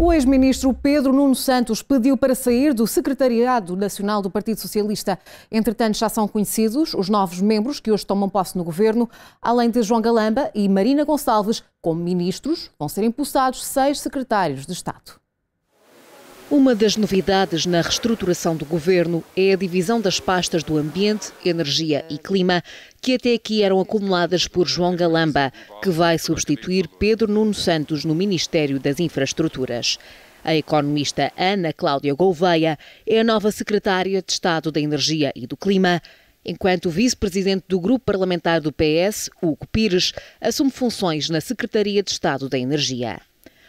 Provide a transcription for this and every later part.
O ex-ministro Pedro Nuno Santos pediu para sair do Secretariado Nacional do Partido Socialista. Entretanto, já são conhecidos os novos membros que hoje tomam posse no governo, além de João Galamba e Marina Gonçalves, como ministros, vão ser impulsados seis secretários de Estado. Uma das novidades na reestruturação do governo é a divisão das pastas do Ambiente, Energia e Clima, que até aqui eram acumuladas por João Galamba, que vai substituir Pedro Nuno Santos no Ministério das Infraestruturas. A economista Ana Cláudia Gouveia é a nova secretária de Estado da Energia e do Clima, enquanto o vice-presidente do grupo parlamentar do PS, Hugo Pires, assume funções na Secretaria de Estado da Energia.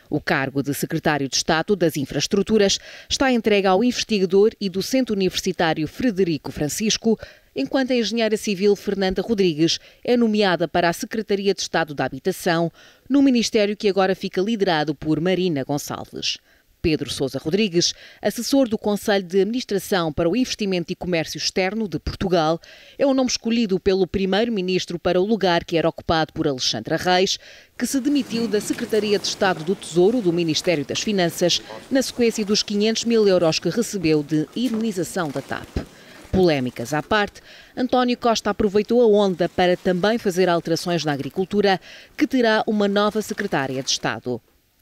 O cargo de secretário de Estado das Infraestruturas está entregue ao investigador e docente universitário Frederico Francisco, enquanto a engenheira civil Fernanda Rodrigues é nomeada para a Secretaria de Estado da Habitação, no ministério que agora fica liderado por Marina Gonçalves. Pedro Sousa Rodrigues, assessor do Conselho de Administração para o Investimento e Comércio Externo de Portugal, é o nome escolhido pelo primeiro-ministro para o lugar que era ocupado por Alexandra Reis, que se demitiu da Secretaria de Estado do Tesouro do Ministério das Finanças, na sequência dos 500 mil euros que recebeu de indenização da TAP. Polémicas à parte, António Costa aproveitou a onda para também fazer alterações na agricultura, que terá uma nova secretária de Estado.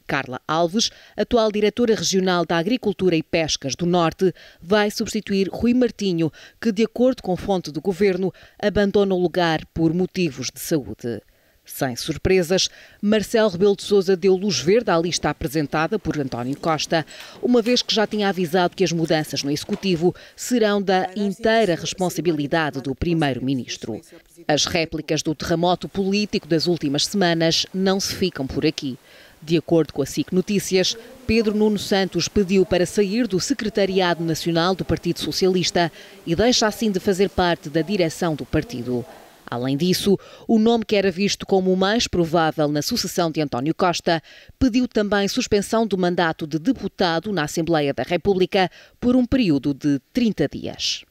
Carla Alves, atual diretora regional da Agricultura e Pescas do Norte, vai substituir Rui Martinho, que, de acordo com fonte do governo, abandona o lugar por motivos de saúde. Sem surpresas, Marcelo Rebelo de Sousa deu luz verde à lista apresentada por António Costa, uma vez que já tinha avisado que as mudanças no executivo serão da inteira responsabilidade do primeiro-ministro. As réplicas do terremoto político das últimas semanas não se ficam por aqui. De acordo com a SIC Notícias, Pedro Nuno Santos pediu para sair do Secretariado Nacional do Partido Socialista e deixa assim de fazer parte da direção do partido. Além disso, o nome que era visto como o mais provável na sucessão de António Costa pediu também suspensão do mandato de deputado na Assembleia da República por um período de 30 dias.